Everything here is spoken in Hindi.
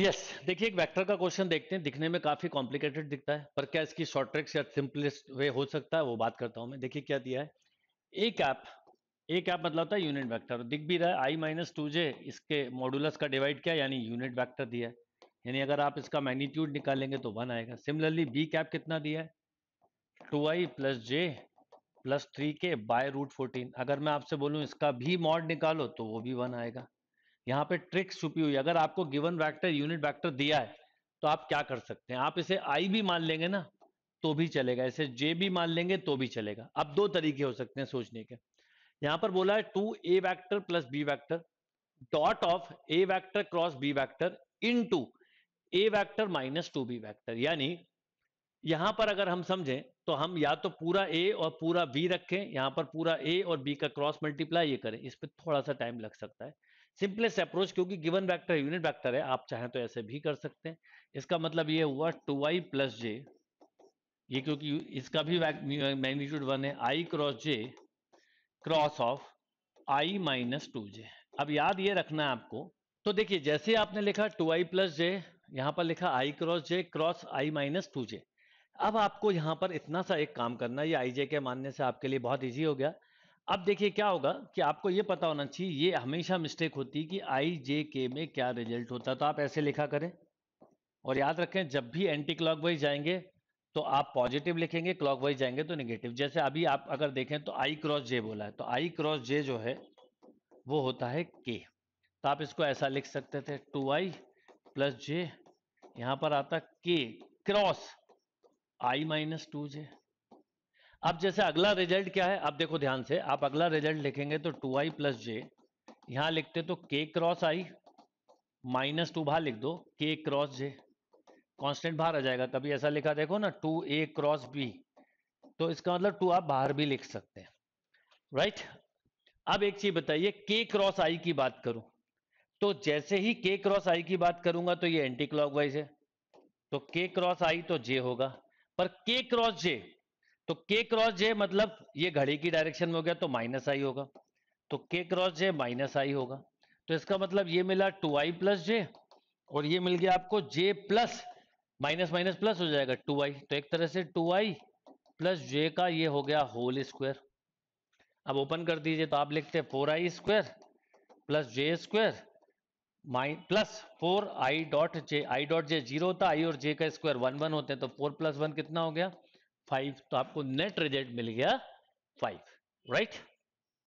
यस देखिए एक वेक्टर का क्वेश्चन देखते हैं दिखने में काफी कॉम्प्लिकेटेड दिखता है पर क्या इसकी शॉर्ट ट्रिक्स या सिंपलेस्ट वे हो सकता है वो बात करता हूं मैं देखिए क्या दिया है ए कैप ए कैप मतलब होता है यूनिट वैक्टर दिख भी रहा है आई माइनस टू जे इसके मॉडुलस का डिवाइड किया यानी यूनिट वैक्टर दिया है यानी अगर आप इसका मैग्नीट्यूड निकालेंगे तो वन आएगा सिमिलरली बी कैप कितना दिया है two i plus j plus three k by root fourteen अगर मैं आपसे बोलूं इसका भी मॉड निकालो तो वो भी वन आएगा यहाँ पे ट्रिक्स छुपी हुई अगर आपको गिवन वैक्टर यूनिट वैक्टर दिया है तो आप क्या कर सकते हैं आप इसे आई भी मान लेंगे ना तो भी चलेगा इसे जे भी मान लेंगे तो भी चलेगा अब दो तरीके हो सकते हैं सोचने के यहां पर बोला है two a vector plus b vector dot of a vector cross b vector into a vector minus two b vector यानी यहां पर अगर हम समझें तो हम या तो पूरा ए और पूरा बी रखें यहां पर पूरा ए और बी का क्रॉस मल्टीप्लाई ये करें इस पर थोड़ा सा टाइम लग सकता है सिंपलेस्ट अप्रोच क्योंकि गिवन वेक्टर यूनिट वेक्टर है आप चाहें तो ऐसे भी कर सकते हैं इसका मतलब ये हुआ टू आई प्लस जे ये क्योंकि इसका भी मैग्नीट्यूड वन है i cross j cross of i minus two j अब याद ये रखना है आपको तो देखिए जैसे आपने लिखा टू आई प्लस जे यहां पर लिखा i cross j cross i minus two j अब आपको यहां पर इतना सा एक काम करना है, ये आईजे के मानने से आपके लिए बहुत ईजी हो गया। अब देखिए क्या होगा कि आपको ये पता होना चाहिए ये हमेशा मिस्टेक होती कि आई जे के में क्या रिजल्ट होता तो आप ऐसे लिखा करें। और याद रखें जब भी एंटी वाइज जाएंगे तो आप पॉजिटिव लिखेंगे, वाइज जाएंगे तो नेगेटिव। जैसे अभी आप अगर देखें तो आई क्रॉस जे बोला है, तो आई क्रॉस जे जो है वो होता है के। तो आप इसको ऐसा लिख सकते थे टू आई प्लस जे यहाँ पर आता k cross i minus two j अब जैसे अगला रिजल्ट क्या है आप देखो ध्यान से आप अगला रिजल्ट लिखेंगे तो टू आई प्लस जे यहां लिखते तो के क्रॉस आई माइनस टू बाहर लिख दो के क्रॉस जे कांस्टेंट बाहर आ जाएगा कभी ऐसा लिखा देखो ना टू ए क्रॉस बी तो इसका मतलब टू आप बाहर भी लिख सकते हैं राइट अब एक चीज बताइए के क्रॉस आई की बात करूं तो जैसे ही के क्रॉस आई की बात करूंगा तो ये एंटी क्लॉकवाइज है तो के क्रॉस आई तो जे होगा पर के क्रॉस जे तो के क्रॉस जे मतलब ये घड़ी की डायरेक्शन में हो गया तो माइनस आई होगा तो के क्रॉस जे माइनस आई होगा तो इसका मतलब ये मिला टू आई प्लस जे और ये मिल गया आपको j plus minus minus plus हो जाएगा टू आई तो एक तरह से टू आई प्लस जे का ये हो गया होल स्क्वायर अब ओपन कर दीजिए तो आप लिखते हैं four i square plus j square minus plus four i dot j i dot j zero होता आई और जे का स्क्वायर वन वन होते हैं तो फोर प्लस वन कितना हो गया फाइव तो आपको नेट रिजल्ट मिल गया फाइव राइट right?